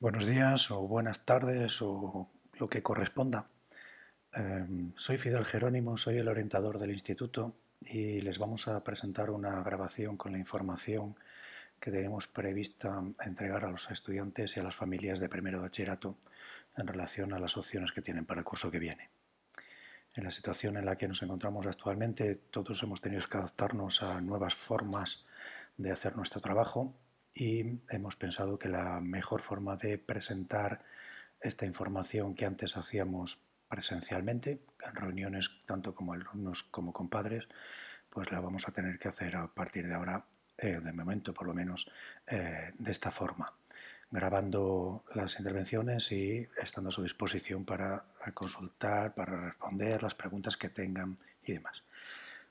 buenos días o buenas tardes o lo que corresponda. Em, soy Fidel Jerónimo, soy el orientador del instituto y les vamos a presentar una grabación con la información que tenemos prevista entregar a los estudiantes y a las familias de primero bachillerato en relación a las opciones que tienen para el curso que viene. En la situación en la que nos encontramos actualmente, todos hemos tenido que adaptarnos a nuevas formas de hacer nuestro trabajo y hemos pensado que la mejor forma de presentar esta información que antes hacíamos presencialmente, en reuniones tanto como alumnos como con padres, pues la vamos a tener que hacer a partir de ahora, eh, de momento por lo menos, eh, de esta forma, grabando las intervenciones y estando a su disposición para consultar, para responder las preguntas que tengan y demás.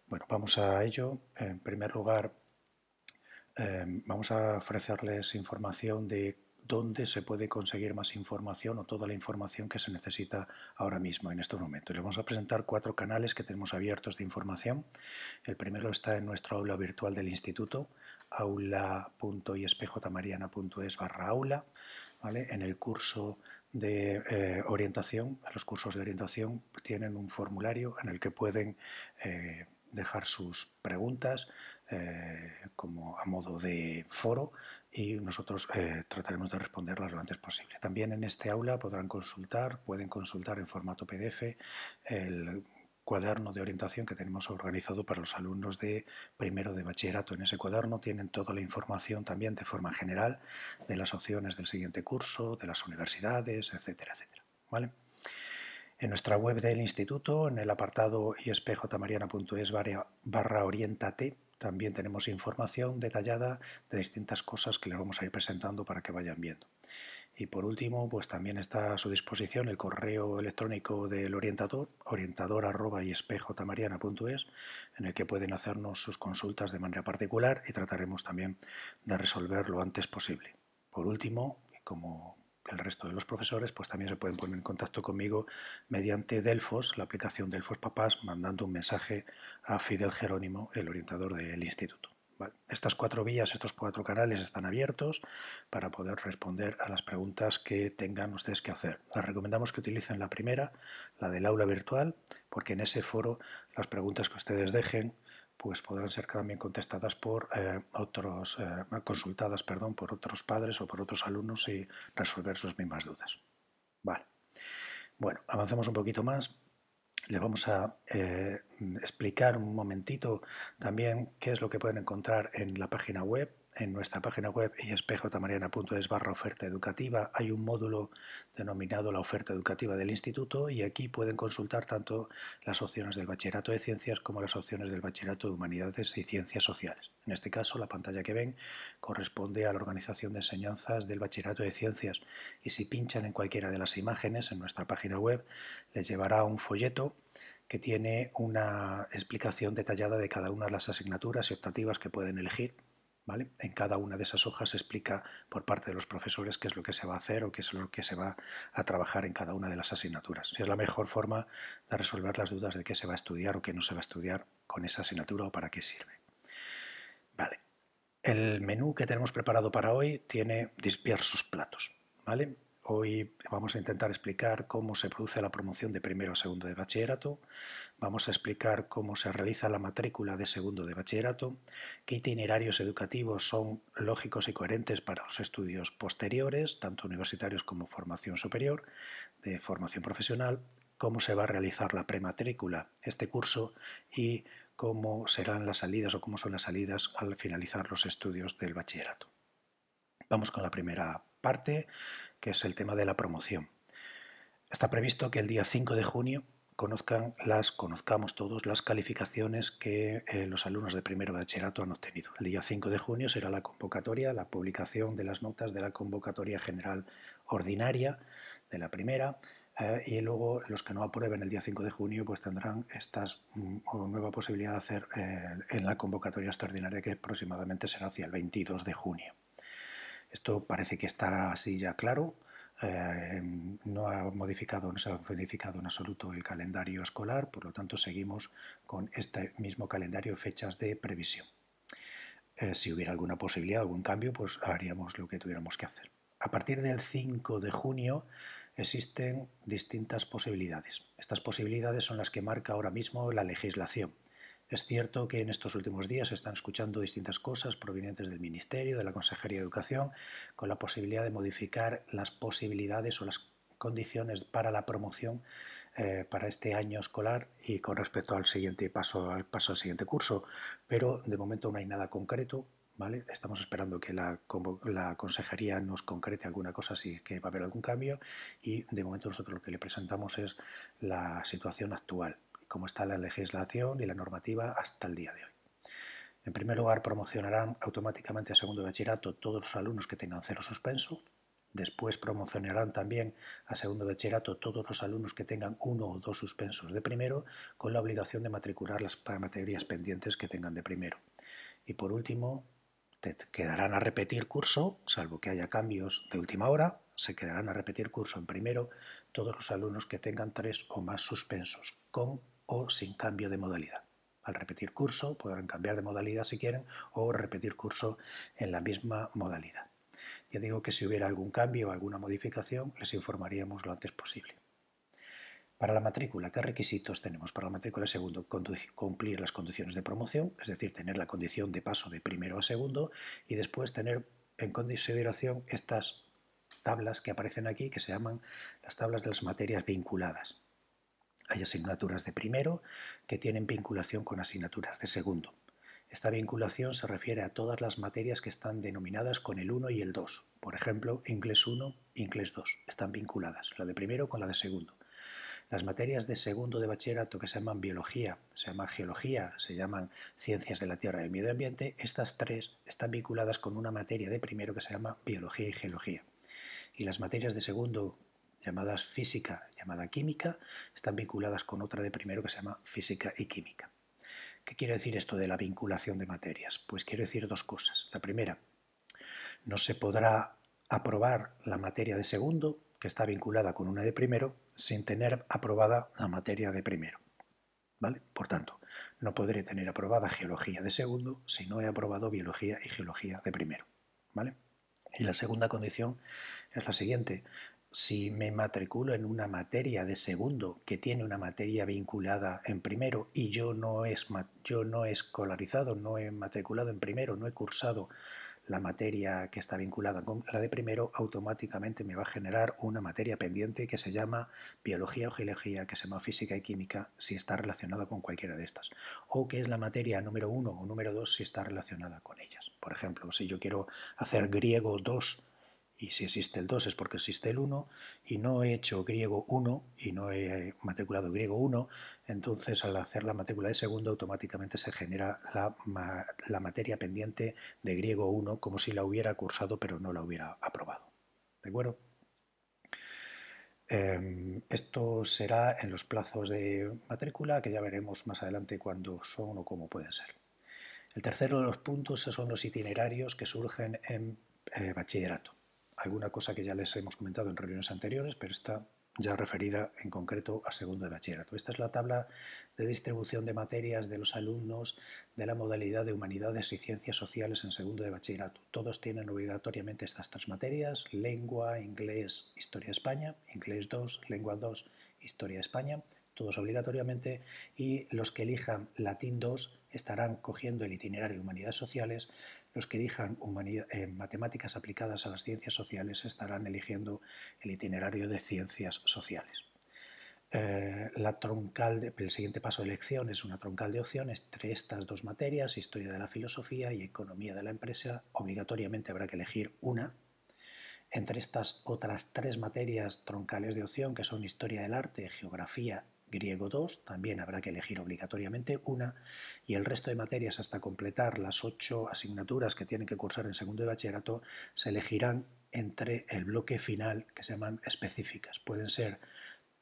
Bueno, vamos a ello. En primer lugar, Em, vamos a ofrecerles información de dónde se puede conseguir más información o toda la información que se necesita ahora mismo, en este momento. Le vamos a presentar cuatro canales que tenemos abiertos de información. El primero está en nuestro aula virtual del instituto, aula.iespjmariana.es barra aula. En el curso de eh, orientación, los cursos de orientación tienen un formulario en el que pueden... Eh, dejar sus preguntas, eh, como a modo de foro y nosotros eh, trataremos de responderlas lo antes posible. También en este aula podrán consultar, pueden consultar en formato PDF el cuaderno de orientación que tenemos organizado para los alumnos de primero de bachillerato. En ese cuaderno tienen toda la información también de forma general de las opciones del siguiente curso, de las universidades, etcétera, etcétera. ¿Vale? En nuestra web del instituto, en el apartado ispjmariana.es barra orientate, también tenemos información detallada de distintas cosas que les vamos a ir presentando para que vayan viendo. Y por último, pues también está a su disposición el correo electrónico del orientador, orientador en el que pueden hacernos sus consultas de manera particular y trataremos también de resolver lo antes posible. Por último, como el resto de los profesores, pues también se pueden poner en contacto conmigo mediante Delfos, la aplicación Delfos Papás, mandando un mensaje a Fidel Jerónimo, el orientador del instituto. Estas cuatro vías, estos cuatro canales están abiertos para poder responder a las preguntas que tengan ustedes que hacer. Les recomendamos que utilicen la primera, la del aula virtual, porque en ese foro las preguntas que ustedes dejen pues podrán ser también contestadas por eh, otros, eh, consultadas, perdón, por otros padres o por otros alumnos y resolver sus mismas dudas. Vale. Bueno, avanzamos un poquito más. Le vamos a eh, explicar un momentito también qué es lo que pueden encontrar en la página web en nuestra página web y espejotamariana.es barra oferta educativa hay un módulo denominado la oferta educativa del instituto y aquí pueden consultar tanto las opciones del bachillerato de ciencias como las opciones del bachillerato de humanidades y ciencias sociales. En este caso la pantalla que ven corresponde a la organización de enseñanzas del bachillerato de ciencias y si pinchan en cualquiera de las imágenes en nuestra página web les llevará un folleto que tiene una explicación detallada de cada una de las asignaturas y optativas que pueden elegir en cada una de esas hojas se explica por parte de los profesores qué es lo que se va a hacer o qué es lo que se va a trabajar en cada una de las asignaturas. Es la mejor forma de resolver las dudas de qué se va a estudiar o qué no se va a estudiar con esa asignatura o para qué sirve. Vale. El menú que tenemos preparado para hoy tiene diversos platos, ¿vale? Hoy vamos a intentar explicar cómo se produce la promoción de primero a segundo de bachillerato, vamos a explicar cómo se realiza la matrícula de segundo de bachillerato, qué itinerarios educativos son lógicos y coherentes para los estudios posteriores, tanto universitarios como formación superior, de formación profesional, cómo se va a realizar la prematrícula este curso y cómo serán las salidas o cómo son las salidas al finalizar los estudios del bachillerato. Vamos con la primera parte, que es el tema de la promoción. Está previsto que el día 5 de junio conozcan las, conozcamos todos las calificaciones que eh, los alumnos de primero bachillerato han obtenido. El día 5 de junio será la convocatoria, la publicación de las notas de la convocatoria general ordinaria de la primera eh, y luego los que no aprueben el día 5 de junio pues tendrán esta mm, nueva posibilidad de hacer eh, en la convocatoria extraordinaria que aproximadamente será hacia el 22 de junio. Esto parece que está así ya claro. Eh, no ha modificado, no se ha modificado en absoluto el calendario escolar, por lo tanto seguimos con este mismo calendario fechas de previsión. Eh, si hubiera alguna posibilidad, algún cambio, pues haríamos lo que tuviéramos que hacer. A partir del 5 de junio existen distintas posibilidades. Estas posibilidades son las que marca ahora mismo la legislación. Es cierto que en estos últimos días se están escuchando distintas cosas provenientes del Ministerio, de la Consejería de Educación, con la posibilidad de modificar las posibilidades o las condiciones para la promoción eh, para este año escolar y con respecto al siguiente paso al paso al siguiente curso pero de momento no hay nada concreto ¿Vale? Estamos esperando que la, consejería nos concrete alguna cosa si que va a haber algún cambio y de momento nosotros lo que le presentamos es la situación actual como está la legislación y la normativa hasta el día de hoy. En primer lugar, promocionarán automáticamente a segundo bachillerato todos los alumnos que tengan cero suspenso. Después promocionarán también a segundo bachillerato todos los alumnos que tengan uno o dos suspensos de primero, con la obligación de matricular las materias pendientes que tengan de primero. Y por último, te quedarán a repetir curso, salvo que haya cambios de última hora, se quedarán a repetir curso en primero todos los alumnos que tengan tres o más suspensos, con o sin cambio de modalidad. Al repetir curso podrán cambiar de modalidad si quieren o repetir curso en la misma modalidad. Ya digo que si hubiera algún cambio o alguna modificación les informaríamos lo antes posible. Para la matrícula, ¿qué requisitos tenemos? Para la matrícula segundo, cumplir las condiciones de promoción, es decir, tener la condición de paso de primero a segundo y después tener en consideración estas tablas que aparecen aquí, que se llaman las tablas de las materias vinculadas. Hay asignaturas de primero que tienen vinculación con asignaturas de segundo. Esta vinculación se refiere a todas las materias que están denominadas con el 1 y el 2. Por ejemplo, inglés 1, inglés 2. Están vinculadas, la de primero con la de segundo. Las materias de segundo de bachillerato que se llaman biología, se llaman geología, se llaman ciencias de la tierra y el medio ambiente, estas tres están vinculadas con una materia de primero que se llama biología y geología. Y las materias de segundo llamadas física, llamada química, están vinculadas con otra de primero que se llama física y química. ¿Qué quiere decir esto de la vinculación de materias? Pues quiero decir dos cosas. La primera, no se podrá aprobar la materia de segundo, que está vinculada con una de primero, sin tener aprobada la materia de primero. ¿Vale? Por tanto, no podré tener aprobada geología de segundo si no he aprobado biología y geología de primero. ¿Vale? Y la segunda condición es la siguiente si me matriculo en una materia de segundo que tiene una materia vinculada en primero y yo no es yo no he escolarizado, no he matriculado en primero, no he cursado la materia que está vinculada con la de primero, automáticamente me va a generar una materia pendiente que se llama biología o geología, que se llama física y química, si está relacionada con cualquiera de estas, o que es la materia número uno o número dos si está relacionada con ellas. Por ejemplo, si yo quiero hacer griego dos y si existe el 2 es porque existe el 1, y no he hecho griego 1 y no he matriculado griego 1, entonces al hacer la matrícula de segundo automáticamente se genera la, materia pendiente de griego 1 como si la hubiera cursado pero no la hubiera aprobado. ¿De acuerdo? Em, esto será en los plazos de matrícula que ya veremos más adelante cuándo son o cómo pueden ser. El tercero de los puntos son los itinerarios que surgen en eh, bachillerato alguna cosa que ya les hemos comentado en reuniones anteriores, pero está ya referida en concreto a segundo de bachillerato. Esta es la tabla de distribución de materias de los alumnos de la modalidad de humanidades y ciencias sociales en segundo de bachillerato. Todos tienen obligatoriamente estas tres materias, lengua, inglés, historia España, inglés 2, lengua 2, historia España, todos obligatoriamente, y los que elijan latín 2 estarán cogiendo el itinerario de humanidades sociales los que elijan eh, matemáticas aplicadas a las ciencias sociales estarán eligiendo el itinerario de ciencias sociales. Eh, la troncal el siguiente paso de elección es una troncal de opciones entre estas dos materias, historia de la filosofía y economía de la empresa. Obligatoriamente habrá que elegir una. Entre estas otras tres materias troncales de opción, que son historia del arte, geografía griego 2, también habrá que elegir obligatoriamente una y el resto de materias hasta completar las ocho asignaturas que tienen que cursar en segundo de bachillerato se elegirán entre el bloque final que se llaman específicas. Pueden ser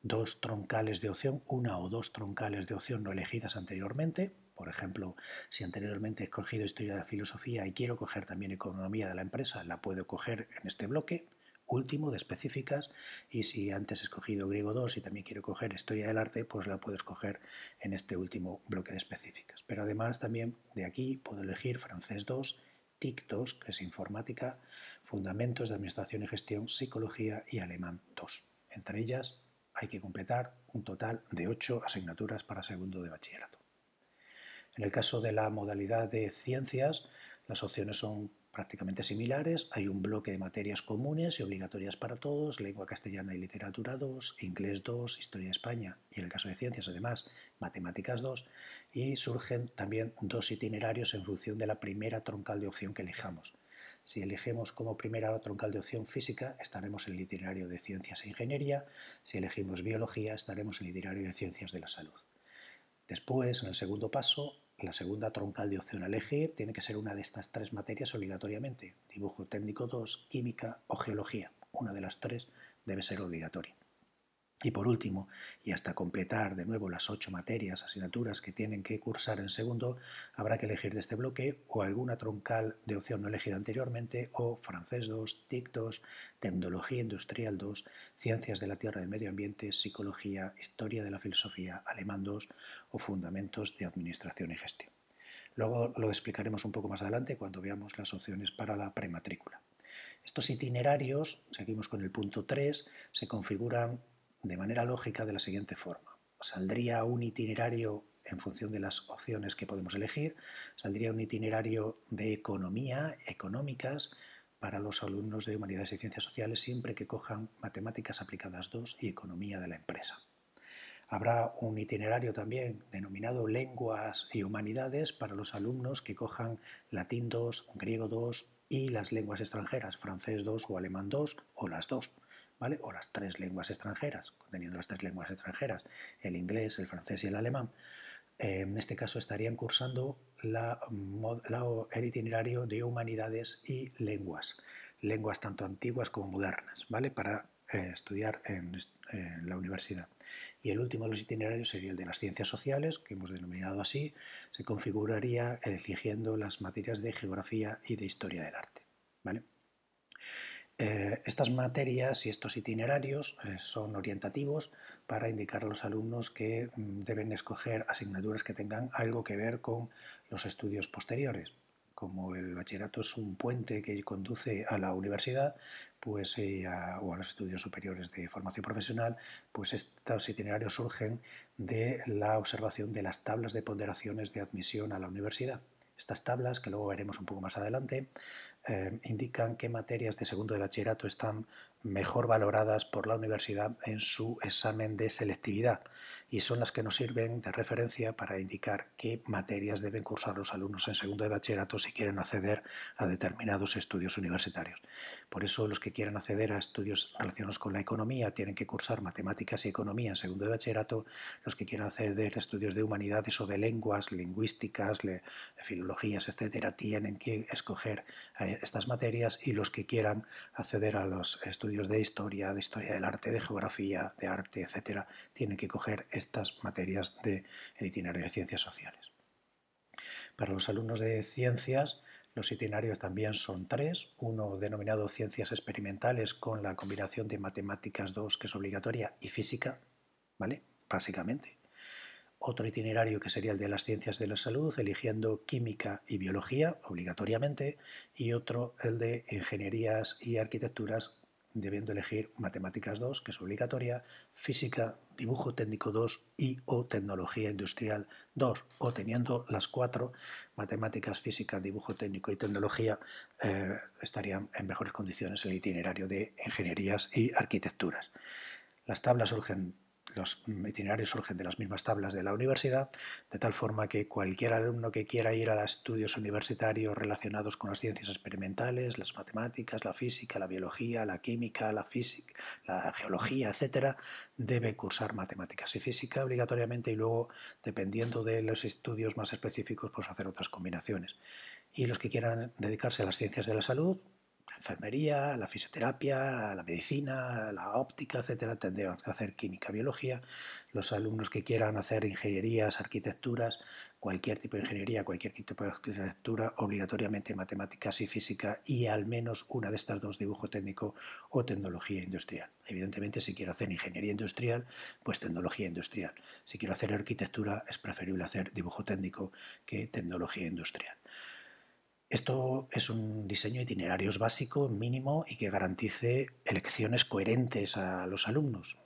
dos troncales de opción, una o dos troncales de opción no elegidas anteriormente. Por ejemplo, si anteriormente he escogido historia de la filosofía y quiero coger también economía de la empresa, la puedo coger en este bloque último de específicas y si antes he escogido griego 2 y también quiero coger historia del arte, pues la puedo escoger en este último bloque de específicas. Pero además también de aquí puedo elegir francés 2, TIC 2, que es informática, fundamentos de administración y gestión, psicología y alemán 2. Entre ellas hay que completar un total de 8 asignaturas para segundo de bachillerato. En el caso de la modalidad de ciencias, las opciones son prácticamente similares, hay un bloque de materias comunes y obligatorias para todos, lengua castellana y literatura 2, inglés 2, historia de España y en el caso de ciencias además, matemáticas 2, y surgen también dos itinerarios en función de la primera troncal de opción que elijamos. Si elegimos como primera troncal de opción física, estaremos en el itinerario de ciencias e ingeniería, si elegimos biología, estaremos en el itinerario de ciencias de la salud. Después, en el segundo paso, la segunda troncal de opción al eje tiene que ser una de estas tres materias obligatoriamente. Dibujo técnico 2, química o geología. Una de las tres debe ser obligatoria. Y por último, y hasta completar de nuevo las ocho materias, asignaturas que tienen que cursar en segundo, habrá que elegir de este bloque o alguna troncal de opción no elegida anteriormente o francés 2, TIC 2, tecnología industrial 2, ciencias de la tierra y medio ambiente, psicología, historia de la filosofía, alemán 2 o fundamentos de administración y gestión. Luego lo explicaremos un poco más adelante cuando veamos las opciones para la prematrícula. Estos itinerarios, seguimos con el punto 3, se configuran de manera lógica de la siguiente forma. Saldría un itinerario en función de las opciones que podemos elegir, saldría un itinerario de economía, económicas, para los alumnos de Humanidades y Ciencias Sociales siempre que cojan Matemáticas Aplicadas 2 y Economía de la Empresa. Habrá un itinerario también denominado Lenguas y Humanidades para los alumnos que cojan Latín 2, Griego 2 y las lenguas extranjeras, francés 2 o alemán 2 o las dos. O las tres lenguas extranjeras, teniendo las tres lenguas extranjeras, el inglés, el francés y el alemán. Eh, en este caso estarían cursando la, el itinerario de humanidades y lenguas, lenguas tanto antiguas como modernas, ¿vale? Para eh, estudiar en, la universidad. Y el último de los itinerarios sería el de las ciencias sociales, que hemos denominado así, se configuraría eligiendo las materias de geografía y de historia del arte. ¿vale? Eh, estas materias y estos itinerarios eh, son orientativos para indicar a los alumnos que mm, deben escoger asignaturas que tengan algo que ver con los estudios posteriores. Como el bachillerato es un puente que conduce a la universidad pues, eh, o a los estudios superiores de formación profesional, pues estos itinerarios surgen de la observación de las tablas de ponderaciones de admisión a la universidad estas tablas, que luego veremos un poco más adelante, eh, indican qué materias de segundo de bachillerato están mejor valoradas por la universidad en su examen de selectividad y son las que nos sirven de referencia para indicar qué materias deben cursar los alumnos en segundo de bachillerato si quieren acceder a determinados estudios universitarios. Por eso los que quieran acceder a estudios relacionados con la economía tienen que cursar matemáticas y economía en segundo de bachillerato, los que quieran acceder a estudios de humanidades o de lenguas, lingüísticas, filologías, etcétera, tienen que escoger eh, estas materias y los que quieran acceder a los estudios de historia, de historia del arte, de geografía, de arte, etcétera, tienen que coger estas materias del de itinerario de ciencias sociales. Para los alumnos de ciencias, los itinerarios también son tres, uno denominado ciencias experimentales con la combinación de matemáticas 2 que es obligatoria y física, ¿vale? Básicamente. Otro itinerario que sería el de las ciencias de la salud, eligiendo química y biología obligatoriamente, y otro el de ingenierías y arquitecturas debiendo elegir Matemáticas 2, que es obligatoria, Física, Dibujo Técnico 2 y o Tecnología Industrial 2, o teniendo las cuatro, Matemáticas, Física, Dibujo Técnico y Tecnología, eh, estarían en mejores condiciones el itinerario de Ingenierías y Arquitecturas. Las tablas surgen los itinerarios surgen de las mismas tablas de la universidad, de tal forma que cualquier alumno que quiera ir a estudios universitarios relacionados con las ciencias experimentales, las matemáticas, la física, la biología, la química, la física, la geología, etcétera, debe cursar matemáticas y física obligatoriamente y luego, dependiendo de los estudios más específicos, pues hacer otras combinaciones. Y los que quieran dedicarse a las ciencias de la salud, enfermería, la fisioterapia, la medicina, la óptica, etcétera, tendremos que hacer química, biología. Los alumnos que quieran hacer ingenierías, arquitecturas, cualquier tipo de ingeniería, cualquier tipo de arquitectura, obligatoriamente matemáticas y física y al menos una de estas dos, dibujo técnico o tecnología industrial. Evidentemente, si quiero hacer ingeniería industrial, pues tecnología industrial. Si quiero hacer arquitectura, es preferible hacer dibujo técnico que tecnología industrial. Esto es un diseño de itinerarios básico, mínimo y que garantice elecciones coherentes a los alumnos.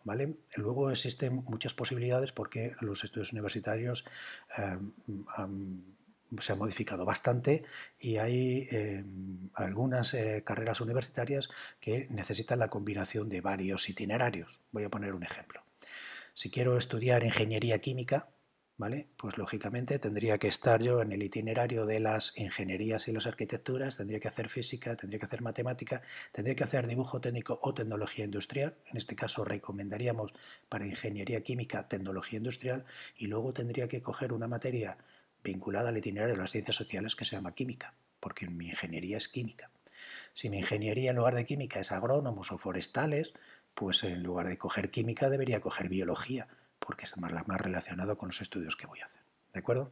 Luego existen muchas posibilidades porque los estudios universitarios eh, se han modificado bastante y hay eh, algunas eh, carreras universitarias que necesitan la combinación de varios itinerarios. Voy a poner un ejemplo. Si quiero estudiar ingeniería química, ¿vale? Pues lógicamente tendría que estar yo en el itinerario de las ingenierías y las arquitecturas, tendría que hacer física, tendría que hacer matemática, tendría que hacer dibujo técnico o tecnología industrial, en este caso recomendaríamos para ingeniería química tecnología industrial, y luego tendría que coger una materia vinculada al itinerario de las ciencias sociales que se llama química, porque mi ingeniería es química. Si mi ingeniería en lugar de química es agrónomos o forestales, pues en lugar de coger química debería coger biología, porque es más, relacionado con los estudios que voy a hacer. ¿De acuerdo?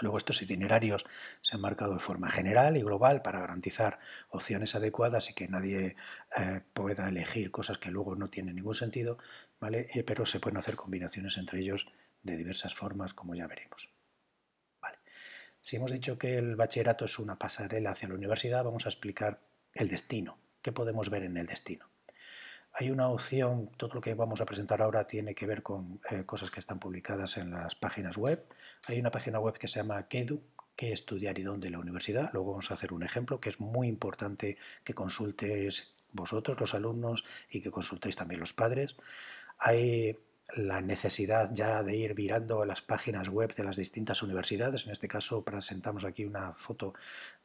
Luego estos itinerarios se han marcado de forma general y global para garantizar opciones adecuadas y que nadie eh, pueda elegir cosas que luego no tienen ningún sentido, ¿vale? Eh, pero se pueden hacer combinaciones entre ellos de diversas formas, como ya veremos. Si hemos dicho que el bachillerato es una pasarela hacia la universidad, vamos a explicar el destino, qué podemos ver en el destino. Hay una opción, todo lo que vamos a presentar ahora tiene que ver con eh, cosas que están publicadas en las páginas web. Hay una página web que se llama KEDU, qué estudiar y dónde la universidad. Luego vamos a hacer un ejemplo que es muy importante que consultéis vosotros, los alumnos, y que consultéis también los padres. Hay la necesidad ya de ir mirando las páginas web de las distintas universidades. En este caso presentamos aquí una foto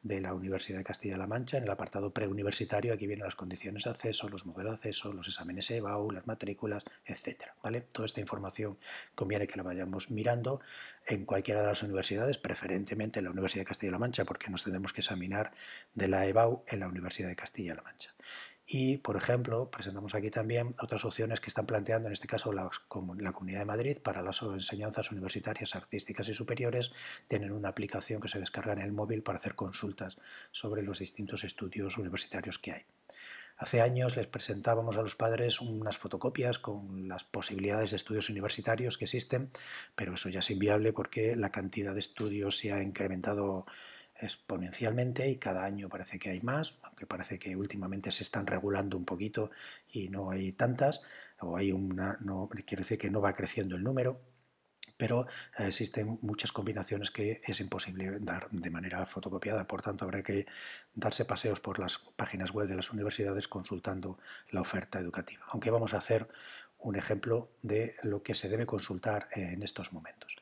de la Universidad de Castilla-La Mancha. En el apartado preuniversitario aquí vienen las condiciones de acceso, los modelos de acceso, los exámenes EBAU, las matrículas, etc. ¿vale? Toda esta información conviene que la vayamos mirando en cualquiera de las universidades, preferentemente en la Universidad de Castilla-La Mancha, porque nos tenemos que examinar de la EBAU en la Universidad de Castilla-La Mancha. Y, por ejemplo, presentamos aquí también otras opciones que están planteando, en este caso, la, Comunidad de Madrid para las enseñanzas universitarias, artísticas y superiores. Tienen una aplicación que se descarga en el móvil para hacer consultas sobre los distintos estudios universitarios que hay. Hace años les presentábamos a los padres unas fotocopias con las posibilidades de estudios universitarios que existen, pero eso ya es inviable porque la cantidad de estudios se ha incrementado exponencialmente y cada año parece que hay más, aunque parece que últimamente se están regulando un poquito y no hay tantas, o hay una, no, quiere decir que no va creciendo el número, pero existen muchas combinaciones que es imposible dar de manera fotocopiada, por tanto habrá que darse paseos por las páginas web de las universidades consultando la oferta educativa, aunque vamos a hacer un ejemplo de lo que se debe consultar en estos momentos.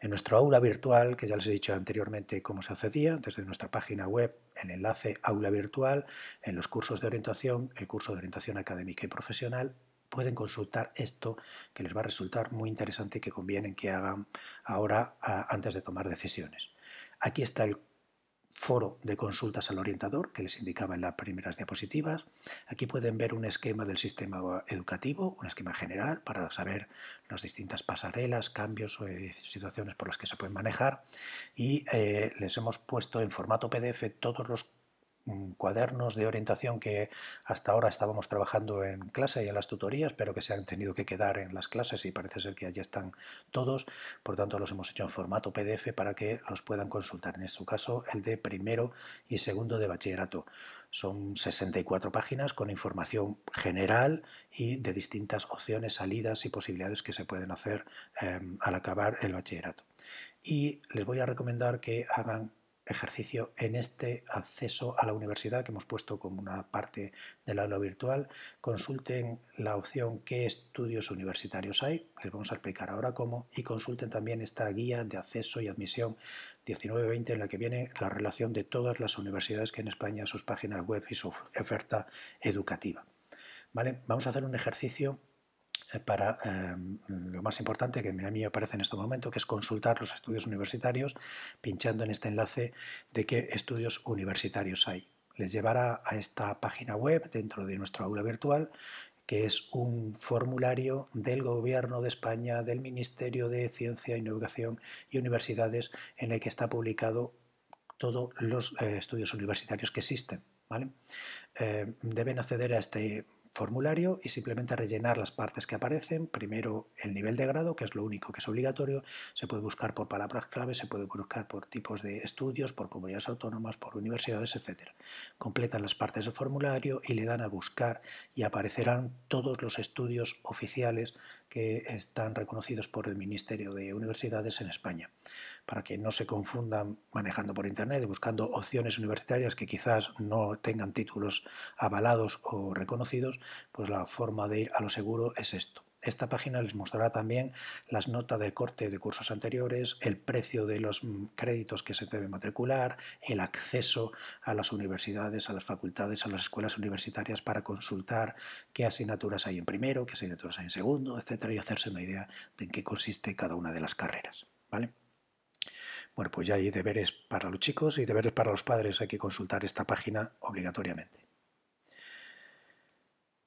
En nuestro aula virtual, que ya les he dicho anteriormente cómo se accedía, desde nuestra página web, el enlace aula virtual, en los cursos de orientación, el curso de orientación académica y profesional, pueden consultar esto que les va a resultar muy interesante y que convienen que hagan ahora antes de tomar decisiones. Aquí está el foro de consultas al orientador que les indicaba en las primeras diapositivas. Aquí pueden ver un esquema del sistema educativo, un esquema general para saber las distintas pasarelas, cambios o eh, situaciones por las que se pueden manejar y eh, les hemos puesto en formato PDF todos los cuadernos de orientación que hasta ahora estábamos trabajando en clase y en las tutorías, pero que se han tenido que quedar en las clases y parece ser que allí están todos, por tanto los hemos hecho en formato PDF para que los puedan consultar, en su este caso el de primero y segundo de bachillerato. Son 64 páginas con información general y de distintas opciones, salidas y posibilidades que se pueden hacer em, al acabar el bachillerato. Y les voy a recomendar que hagan ejercicio en este acceso a la universidad que hemos puesto como una parte del aula virtual. Consulten la opción qué estudios universitarios hay, les vamos a explicar ahora cómo, y consulten también esta guía de acceso y admisión 19 en la que viene la relación de todas las universidades que en España, sus páginas web y su oferta educativa. ¿Vale? Vamos a hacer un ejercicio eh, para em, lo más importante que a mí me parece en este momento, que es consultar los estudios universitarios pinchando en este enlace de qué estudios universitarios hay. Les llevará a esta página web dentro de nuestro aula virtual que es un formulario del Gobierno de España, del Ministerio de Ciencia, Innovación y Universidades, en el que está publicado todos los eh, estudios universitarios que existen. Eh, deben acceder a este formulario y simplemente rellenar las partes que aparecen. Primero el nivel de grado, que es lo único que es obligatorio. Se puede buscar por palabras clave, se puede buscar por tipos de estudios, por comunidades autónomas, por universidades, etc. Completan las partes del formulario y le dan a buscar y aparecerán todos los estudios oficiales que están reconocidos por el Ministerio de Universidades en España, para que no se confundan manejando por Internet y buscando opciones universitarias que quizás no tengan títulos avalados o reconocidos, pues la forma de ir a lo seguro es esto. Esta página les mostrará también las notas de corte de cursos anteriores, el precio de los mm, créditos que se debe matricular, el acceso a las universidades, a las facultades, a las escuelas universitarias para consultar qué asignaturas hay en primero, qué asignaturas hay en segundo, etcétera, y hacerse una idea de en qué consiste cada una de las carreras. ¿Vale? Bueno, pues ya hay deberes para los chicos y deberes para los padres. Hay que consultar esta página obligatoriamente.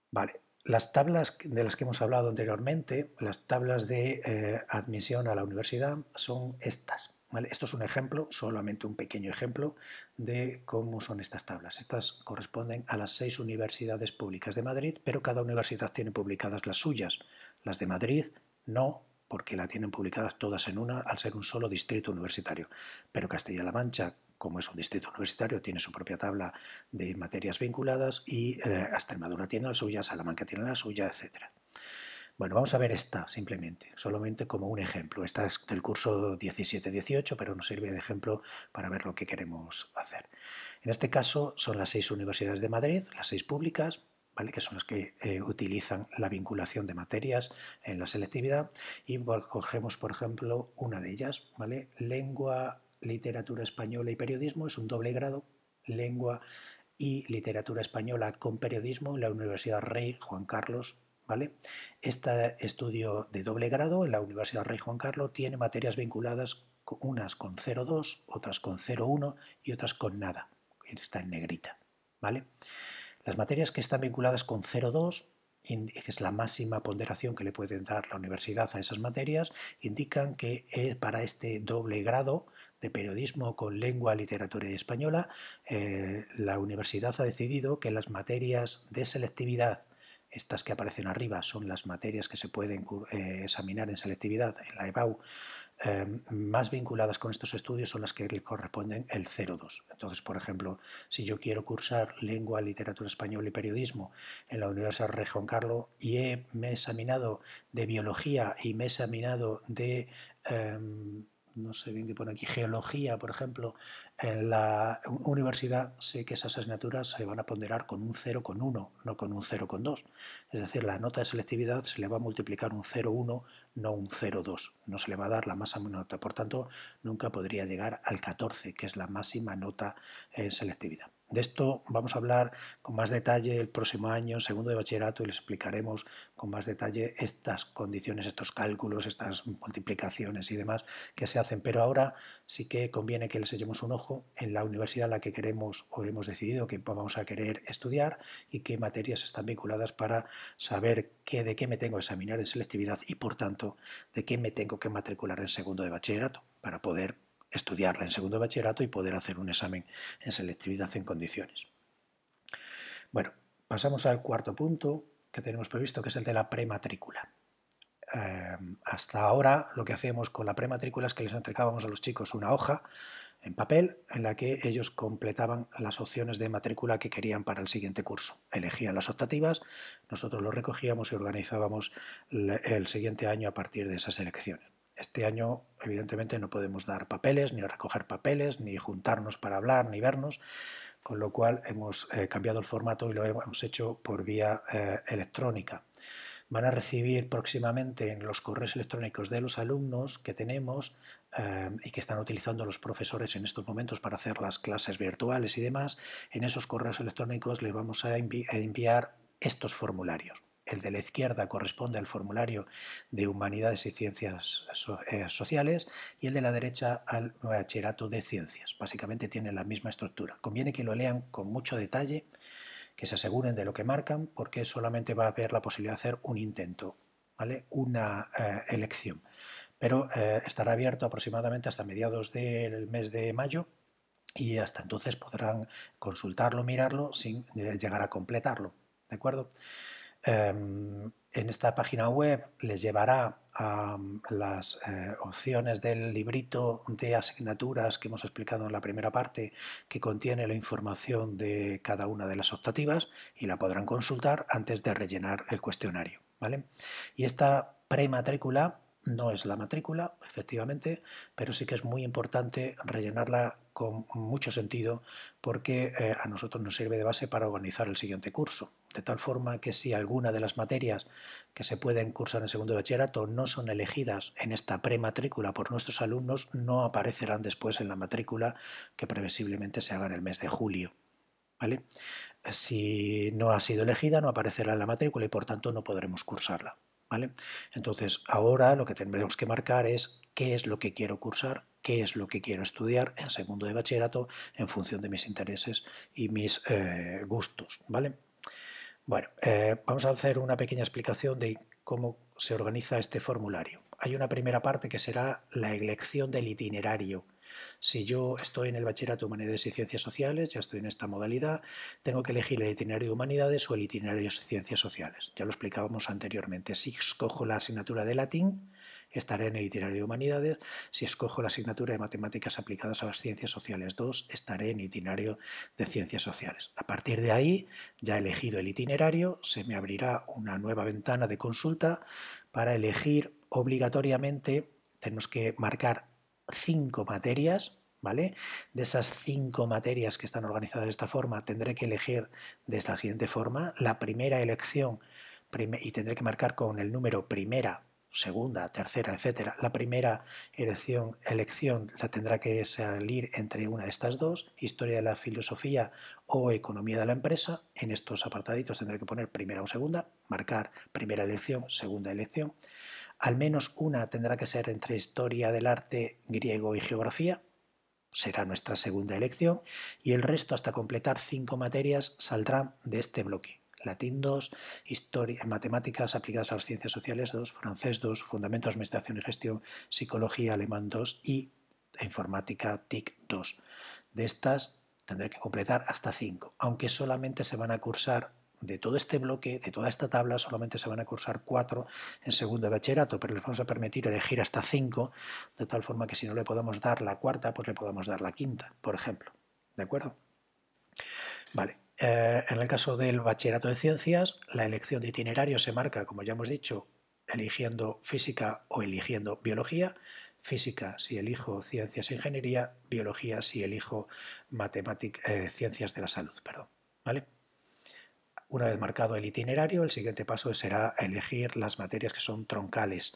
Vale, las tablas de las que hemos hablado anteriormente, las tablas de eh, admisión a la universidad, son estas. Esto es un ejemplo, solamente un pequeño ejemplo, de cómo son estas tablas. Estas corresponden a las seis universidades públicas de Madrid, pero cada universidad tiene publicadas las suyas. Las de Madrid no, porque la tienen publicadas todas en una al ser un solo distrito universitario. Pero Castilla-La Mancha, como es un distrito universitario, tiene su propia tabla de materias vinculadas y eh, Extremadura tiene la suya, Salamanca tiene la suya, etc. Bueno, vamos a ver esta simplemente, solamente como un ejemplo. Esta es del curso 17-18, pero nos sirve de ejemplo para ver lo que queremos hacer. En este caso son las seis universidades de Madrid, las seis públicas, ¿Vale? que son las que eh, utilizan la vinculación de materias en la selectividad y cogemos por ejemplo una de ellas, ¿vale? lengua literatura española y periodismo, es un doble grado, lengua y literatura española con periodismo en la Universidad Rey Juan Carlos. ¿Vale? Este estudio de doble grado en la Universidad Rey Juan Carlos tiene materias vinculadas unas con 0,2, otras con 0,1 y otras con nada. Está en negrita. ¿vale? Las materias que están vinculadas con 0,2, que es la máxima ponderación que le puede dar la universidad a esas materias, indican que eh, para este doble grado de periodismo con lengua, literatura y española, eh, la universidad ha decidido que las materias de selectividad, estas que aparecen arriba, son las materias que se pueden eh, examinar en selectividad en la EBAU, eh, más vinculadas con estos estudios son las que le corresponden el 02. Entonces, por ejemplo, si yo quiero cursar lengua, literatura española y periodismo en la Universidad de Rey Juan Carlos y me he examinado de biología y me he examinado de em, no sé bien qué pone aquí, geología, por ejemplo, en la universidad sé que esas asignaturas se van a ponderar con un 0,1, no con un 0,2. Es decir, la nota de selectividad se le va a multiplicar un 0,1, no un 0,2. No se le va a dar la máxima nota. Por tanto, nunca podría llegar al 14, que es la máxima nota en selectividad. De esto vamos a hablar con más detalle el próximo año, en segundo de bachillerato, y les explicaremos con más detalle estas condiciones, estos cálculos, estas multiplicaciones y demás que se hacen. Pero ahora sí que conviene que les echemos un ojo en la universidad en la que queremos o hemos decidido que vamos a querer estudiar y qué materias están vinculadas para saber qué, de qué me tengo que examinar en selectividad y, por tanto, de qué me tengo que matricular en segundo de bachillerato para poder estudiarla en segundo bachillerato y poder hacer un examen en selectividad en condiciones. Bueno, pasamos al cuarto punto que tenemos previsto, que es el de la prematrícula. Em, hasta ahora lo que hacíamos con la prematrícula es que les entregábamos a los chicos una hoja en papel en la que ellos completaban las opciones de matrícula que querían para el siguiente curso. Elegían las optativas, nosotros lo recogíamos y organizábamos el siguiente año a partir de esas elecciones. Este año, evidentemente, no podemos dar papeles, ni recoger papeles, ni juntarnos para hablar, ni vernos, con lo cual hemos eh, cambiado el formato y lo hemos hecho por vía eh, electrónica. Van a recibir próximamente en los correos electrónicos de los alumnos que tenemos eh, y que están utilizando los profesores en estos momentos para hacer las clases virtuales y demás, en esos correos electrónicos les vamos a enviar estos formularios el de la izquierda corresponde al formulario de Humanidades y Ciencias eh, Sociales y el de la derecha al Bachillerato de Ciencias. Básicamente tienen la misma estructura. Conviene que lo lean con mucho detalle, que se aseguren de lo que marcan, porque solamente va a haber la posibilidad de hacer un intento, ¿vale? una eh, elección. Pero eh, estará abierto aproximadamente hasta mediados del mes de mayo y hasta entonces podrán consultarlo, mirarlo sin llegar a completarlo. ¿De acuerdo? Em, en esta página web les llevará a mm, las eh, opciones del librito de asignaturas que hemos explicado en la primera parte, que contiene la información de cada una de las optativas y la podrán consultar antes de rellenar el cuestionario. ¿vale? Y esta prematrícula no es la matrícula, efectivamente, pero sí que es muy importante rellenarla con mucho sentido porque eh, a nosotros nos sirve de base para organizar el siguiente curso. De tal forma que si alguna de las materias que se pueden cursar en segundo bachillerato no son elegidas en esta prematrícula por nuestros alumnos, no aparecerán después en la matrícula que previsiblemente se haga en el mes de julio. Si no ha sido elegida, no aparecerá en la matrícula y por tanto no podremos cursarla. ¿vale? Entonces, ahora lo que tendremos que marcar es qué es lo que quiero cursar, qué es lo que quiero estudiar en segundo de bachillerato en función de mis intereses y mis eh, gustos, ¿vale? Bueno, eh, vamos a hacer una pequeña explicación de cómo se organiza este formulario. Hay una primera parte que será la elección del itinerario si yo estoy en el bachillerato de humanidades y ciencias sociales, ya estoy en esta modalidad, tengo que elegir el itinerario de humanidades o el itinerario de ciencias sociales. Ya lo explicábamos anteriormente. Si escojo la asignatura de latín, estaré en el itinerario de humanidades. Si escojo la asignatura de matemáticas aplicadas a las ciencias sociales 2, estaré en el itinerario de ciencias sociales. A partir de ahí, ya he elegido el itinerario, se me abrirá una nueva ventana de consulta para elegir obligatoriamente tenemos que marcar cinco materias, ¿vale? De esas cinco materias que están organizadas de esta forma, tendré que elegir de esta siguiente forma. La primera elección, y tendré que marcar con el número primera segunda, tercera, etcétera. La primera elección, elección la tendrá que salir entre una de estas dos, historia de la filosofía o economía de la empresa. En estos apartaditos tendré que poner primera o segunda, marcar primera elección, segunda elección. Al menos una tendrá que ser entre historia del arte griego y geografía, será nuestra segunda elección, y el resto hasta completar cinco materias saldrán de este bloque latín 2, historia, matemáticas aplicadas a las ciencias sociales 2, francés 2, fundamentos de administración y gestión, psicología alemán 2 y e informática TIC 2. De estas tendré que completar hasta 5, aunque solamente se van a cursar de todo este bloque, de toda esta tabla, solamente se van a cursar cuatro en segundo de bachillerato, pero les vamos a permitir elegir hasta 5, de tal forma que si no le podemos dar la cuarta, pues le podamos dar la quinta, por ejemplo. ¿De acuerdo? Vale, eh, en el caso del bachillerato de ciencias, la elección de itinerario se marca, como ya hemos dicho, eligiendo física o eligiendo biología. Física si elijo ciencias e ingeniería, biología si elijo eh, ciencias de la salud. Perdón, ¿vale? Una vez marcado el itinerario, el siguiente paso será elegir las materias que son troncales.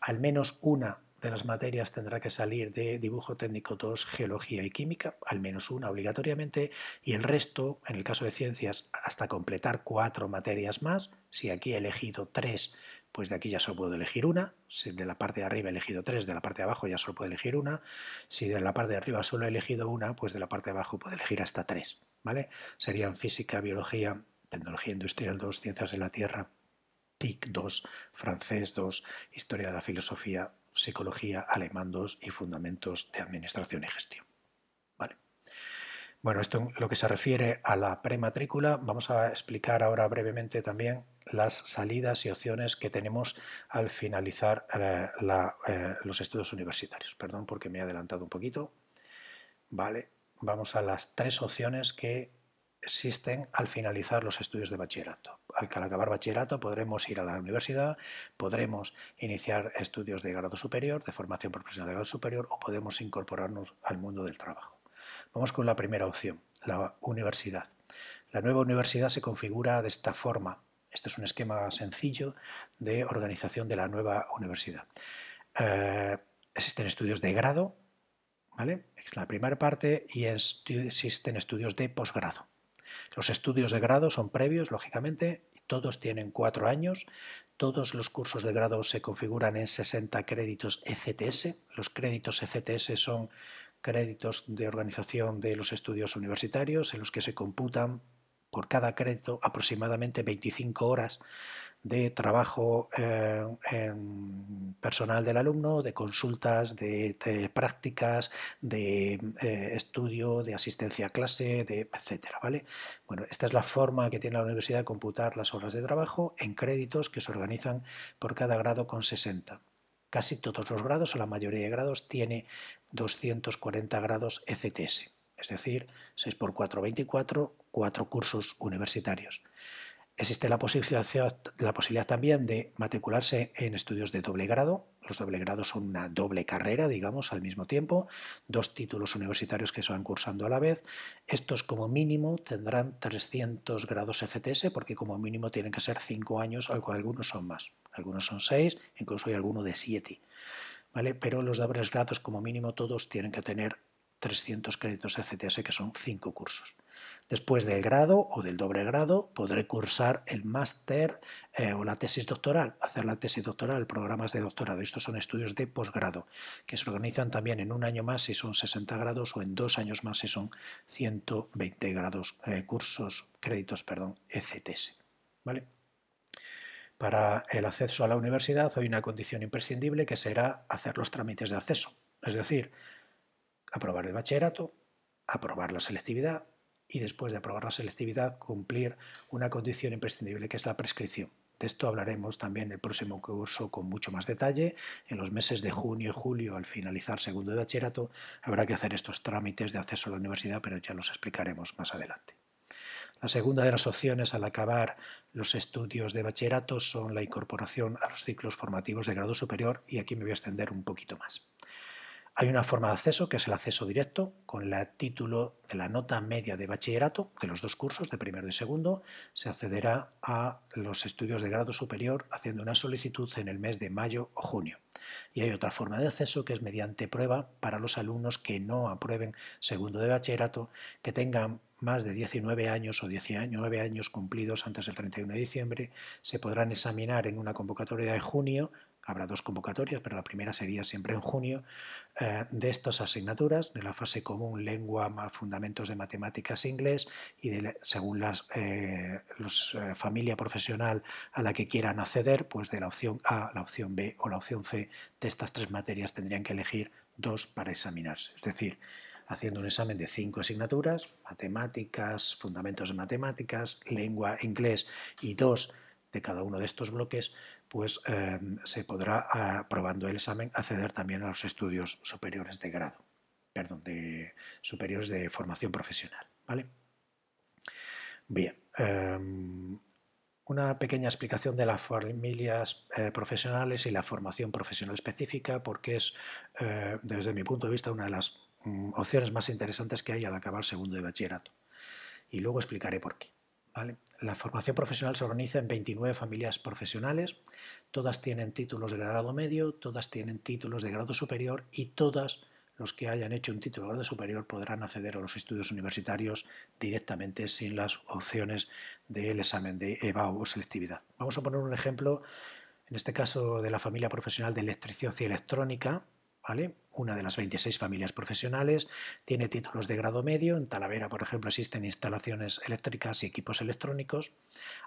Al menos una de las materias tendrá que salir de dibujo técnico 2, geología y química, al menos una obligatoriamente, y el resto, en el caso de ciencias, hasta completar cuatro materias más. Si aquí he elegido tres, pues de aquí ya solo puedo elegir una. Si de la parte de arriba he elegido tres, de la parte de abajo ya solo puedo elegir una. Si de la parte de arriba solo he elegido una, pues de la parte de abajo puedo elegir hasta tres. ¿vale? Serían física, biología, tecnología industrial 2, ciencias de la tierra, TIC 2, francés 2, historia de la filosofía Psicología, Alemandos y Fundamentos de Administración y Gestión. Vale. Bueno, esto lo que se refiere a la prematrícula, vamos a explicar ahora brevemente también las salidas y opciones que tenemos al finalizar eh, eh, los estudios universitarios. Perdón porque me he adelantado un poquito. Vale, vamos a las tres opciones que existen al finalizar los estudios de bachillerato. Al acabar bachillerato podremos ir a la universidad, podremos iniciar estudios de grado superior, de formación profesional de grado superior o podemos incorporarnos al mundo del trabajo. Vamos con la primera opción, la universidad. La nueva universidad se configura de esta forma. Este es un esquema sencillo de organización de la nueva universidad. Eh, existen estudios de grado, ¿vale? Es la primera parte y existen estudios de posgrado. Los estudios de grado son previos, lógicamente, todos tienen cuatro años, todos los cursos de grado se configuran en 60 créditos ECTS. Los créditos ECTS son créditos de organización de los estudios universitarios en los que se computan por cada crédito aproximadamente 25 horas de trabajo eh, personal del alumno, de consultas, de, prácticas, de eh, estudio, de asistencia a clase, de etcétera, ¿vale? Bueno, esta es la forma que tiene la universidad de computar las horas de trabajo en créditos que se organizan por cada grado con 60 casi todos los grados o la mayoría de grados tiene 240 grados ECTS, es decir, 6 por 4, 24, 4 cursos universitarios. Existe la posibilidad, también de matricularse en estudios de doble grado. Los doble grados son una doble carrera, digamos, al mismo tiempo, dos títulos universitarios que se van cursando a la vez. Estos como mínimo tendrán 300 grados FTS e porque como mínimo tienen que ser 5 años, algunos son más, algunos son 6, incluso hay alguno de 7. ¿vale? Pero los dobles grados como mínimo todos tienen que tener 300 créditos ECTS, que son 5 cursos. Después del grado o del doble grado podré cursar el máster eh, o la tesis doctoral, hacer la tesis doctoral, programas de doctorado. Estos son estudios de posgrado que se organizan también en un año más si son 60 grados o en dos años más si son 120 grados, eh, cursos, créditos, perdón, ECTS. ¿Vale? Para el acceso a la universidad hay una condición imprescindible que será hacer los trámites de acceso. Es decir, aprobar el bachillerato, aprobar la selectividad y después de aprobar la selectividad cumplir una condición imprescindible que es la prescripción. De esto hablaremos también en el próximo curso con mucho más detalle. En los meses de junio y julio, al finalizar segundo de bachillerato, habrá que hacer estos trámites de acceso a la universidad, pero ya los explicaremos más adelante. La segunda de las opciones al acabar los estudios de bachillerato son la incorporación a los ciclos formativos de grado superior y aquí me voy a extender un poquito más. Hay una forma de acceso que es el acceso directo con el título de la nota media de bachillerato de los dos cursos, de primero y segundo. Se accederá a los estudios de grado superior haciendo una solicitud en el mes de mayo o junio. Y hay otra forma de acceso que es mediante prueba para los alumnos que no aprueben segundo de bachillerato, que tengan más de 19 años o 19 años cumplidos antes del 31 de diciembre, se podrán examinar en una convocatoria de junio Habrá dos convocatorias, pero la primera sería siempre en junio eh, de estas asignaturas, de la fase común lengua más fundamentos de matemáticas e inglés y según las eh, eh, familia profesional a la que quieran acceder, pues de la opción A, la opción B o la opción C de estas tres materias tendrían que elegir dos para examinarse. Es decir, haciendo un examen de cinco asignaturas, matemáticas, fundamentos de matemáticas, lengua, inglés y dos de cada uno de estos bloques, pues eh, se podrá, aprobando ah, el examen, acceder también a los estudios superiores de grado, perdón, de superiores de formación profesional. ¿vale? Bien, em, una pequeña explicación de las familias eh, profesionales y la formación profesional específica, porque es, eh, desde mi punto de vista, una de las mm, opciones más interesantes que hay al acabar segundo de bachillerato. Y luego explicaré por qué. La formación profesional se organiza en 29 familias profesionales, todas tienen títulos de grado medio, todas tienen títulos de grado superior y todas los que hayan hecho un título de grado superior podrán acceder a los estudios universitarios directamente sin las opciones del examen de EVA o selectividad. Vamos a poner un ejemplo, en este caso de la familia profesional de electricidad y electrónica, ¿vale? una de las 26 familias profesionales, tiene títulos de grado medio, en Talavera, por ejemplo, existen instalaciones eléctricas y equipos electrónicos.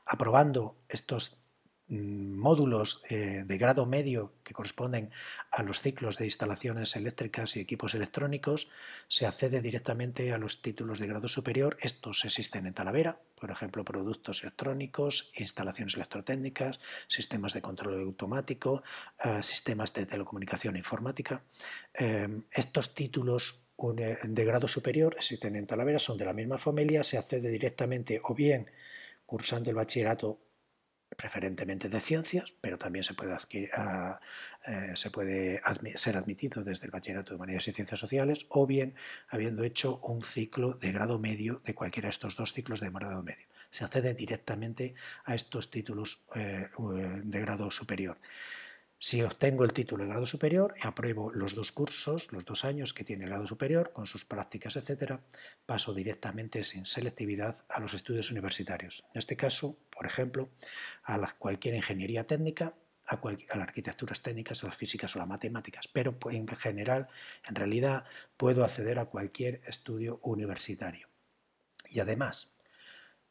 Aprobando estos Mm, módulos eh, de grado medio que corresponden a los ciclos de instalaciones eléctricas y equipos electrónicos, se accede directamente a los títulos de grado superior. Estos existen en Talavera, por ejemplo, productos electrónicos, instalaciones electrotécnicas, sistemas de control automático, eh, sistemas de telecomunicación e informática. Em, estos títulos de grado superior existen en Talavera, son de la misma familia, se accede directamente o bien cursando el bachillerato preferentemente de ciencias, pero también se puede, ah, eh, ser admitido desde el Bachillerato de Humanidades y Ciencias Sociales o bien habiendo hecho un ciclo de grado medio de cualquiera de estos dos ciclos de grado medio. Se accede directamente a estos títulos eh, eh, de grado superior. Si obtengo el título de grado superior, y apruebo los dos cursos, los dos años que tiene el grado superior, con sus prácticas, etc., paso directamente sin selectividad a los estudios universitarios. En este caso, por ejemplo, a cualquier ingeniería técnica, a, las arquitecturas técnicas, a las físicas o a las matemáticas, pero pues, en general, en realidad, puedo acceder a cualquier estudio universitario. Y además,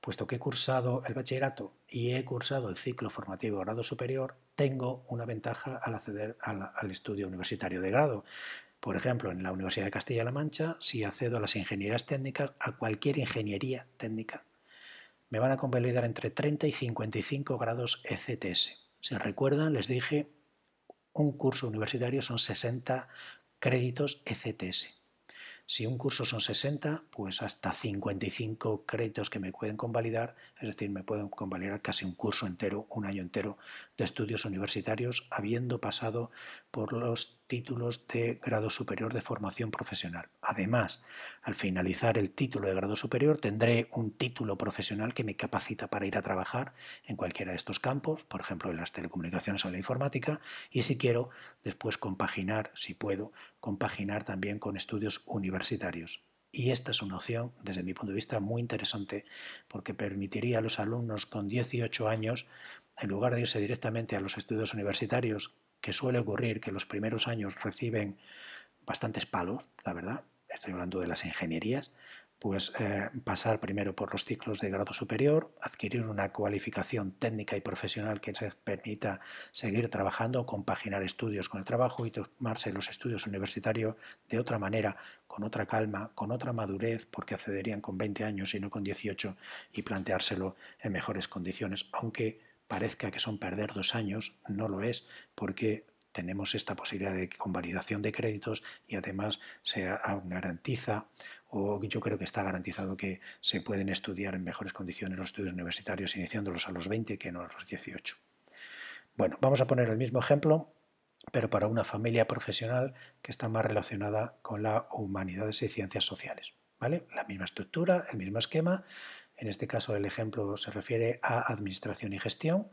puesto que he cursado el bachillerato y he cursado el ciclo formativo de grado superior, tengo una ventaja al acceder al, estudio universitario de grado. Por ejemplo, en la Universidad de Castilla-La Mancha, si accedo a las ingenierías técnicas, a cualquier ingeniería técnica, me van a convalidar entre 30 y 55 grados ECTS. Si recuerdan, les dije, un curso universitario son 60 créditos ECTS. Si un curso son 60, pues hasta 55 créditos que me pueden convalidar, es decir, me pueden convalidar casi un curso entero, un año entero de estudios universitarios habiendo pasado por los títulos de grado superior de formación profesional. Además, al finalizar el título de grado superior tendré un título profesional que me capacita para ir a trabajar en cualquiera de estos campos, por ejemplo en las telecomunicaciones o en la informática, y si quiero, después compaginar, si puedo, compaginar también con estudios universitarios. Y esta es una opción, desde mi punto de vista, muy interesante porque permitiría a los alumnos con 18 años en lugar de irse directamente a los estudios universitarios, que suele ocurrir que los primeros años reciben bastantes palos, la verdad, estoy hablando de las ingenierías, pues eh, pasar primero por los ciclos de grado superior, adquirir una cualificación técnica y profesional que les permita seguir trabajando, compaginar estudios con el trabajo y tomarse los estudios universitarios de otra manera, con otra calma, con otra madurez, porque accederían con 20 años y no con 18 y planteárselo en mejores condiciones, aunque parezca que son perder dos años, no lo es, porque tenemos esta posibilidad de convalidación de créditos y además se garantiza o yo creo que está garantizado que se pueden estudiar en mejores condiciones los estudios universitarios iniciándolos a los 20 que no a los 18. Bueno, vamos a poner el mismo ejemplo, pero para una familia profesional que está más relacionada con las humanidades y ciencias sociales. ¿vale? La misma estructura, el mismo esquema, en este caso el ejemplo se refiere a administración y gestión,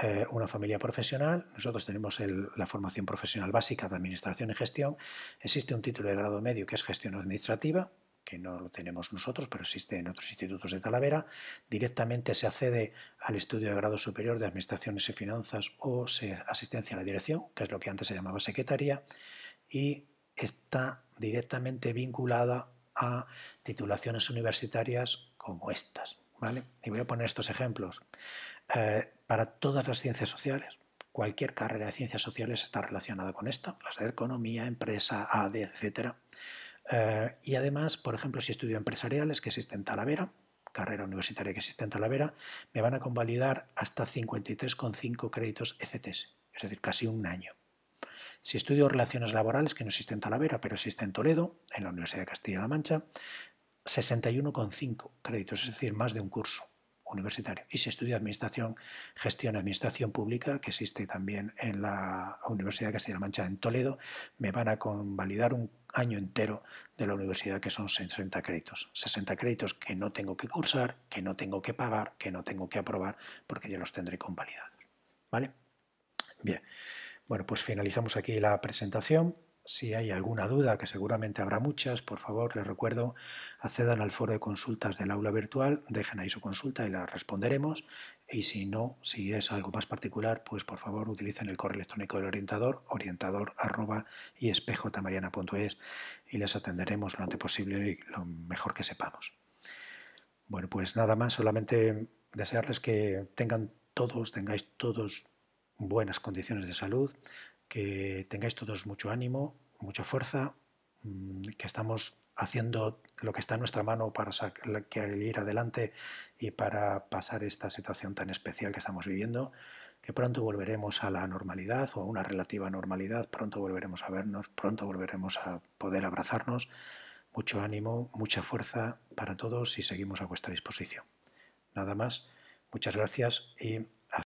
eh, una familia profesional, nosotros tenemos la formación profesional básica de administración y gestión, existe un título de grado medio que es gestión administrativa, que no lo tenemos nosotros, pero existe en otros institutos de Talavera, directamente se accede al estudio de grado superior de Administraciones y Finanzas o se, asistencia a la dirección, que es lo que antes se llamaba secretaría, y está directamente vinculada a titulaciones universitarias como estas. ¿vale? Y voy a poner estos ejemplos. Eh, para todas las ciencias sociales, cualquier carrera de ciencias sociales está relacionada con esta, las de economía, empresa, AD, etc. Eh, y además, por ejemplo, si estudio empresariales, que existen en Talavera, carrera universitaria que existe en Talavera, me van a convalidar hasta 53,5 créditos ECTS, es decir, casi un año. Si estudio relaciones laborales, que no existen en Talavera, pero existen en Toledo, en la Universidad de Castilla-La Mancha, 61,5 créditos, es decir, más de un curso universitario. Y si estudio Administración, Gestión, Administración Pública, que existe también en la Universidad de Castilla-La Mancha en Toledo. Me van a convalidar un año entero de la universidad, que son 60 créditos. 60 créditos que no tengo que cursar, que no tengo que pagar, que no tengo que aprobar, porque yo los tendré convalidados. ¿Vale? Bien. Bueno, pues finalizamos aquí la presentación. Si hay alguna duda, que seguramente habrá muchas, por favor, les recuerdo, accedan al foro de consultas del aula virtual, dejen ahí su consulta y la responderemos. Y si no, si es algo más particular, pues por favor utilicen el correo electrónico del orientador, orientador y y les atenderemos lo antes posible y lo mejor que sepamos. Bueno, pues nada más, solamente desearles que tengan todos, tengáis todos buenas condiciones de salud, que tengáis todos mucho ánimo, mucha fuerza, mm, que estamos haciendo lo que está en nuestra mano para ir adelante y para pasar esta situación tan especial que estamos viviendo, que pronto volveremos a la normalidad o a una relativa normalidad, pronto volveremos a vernos, pronto volveremos a poder abrazarnos. Mucho ánimo, mucha fuerza para todos y seguimos a vuestra disposición. Nada más, muchas gracias y hasta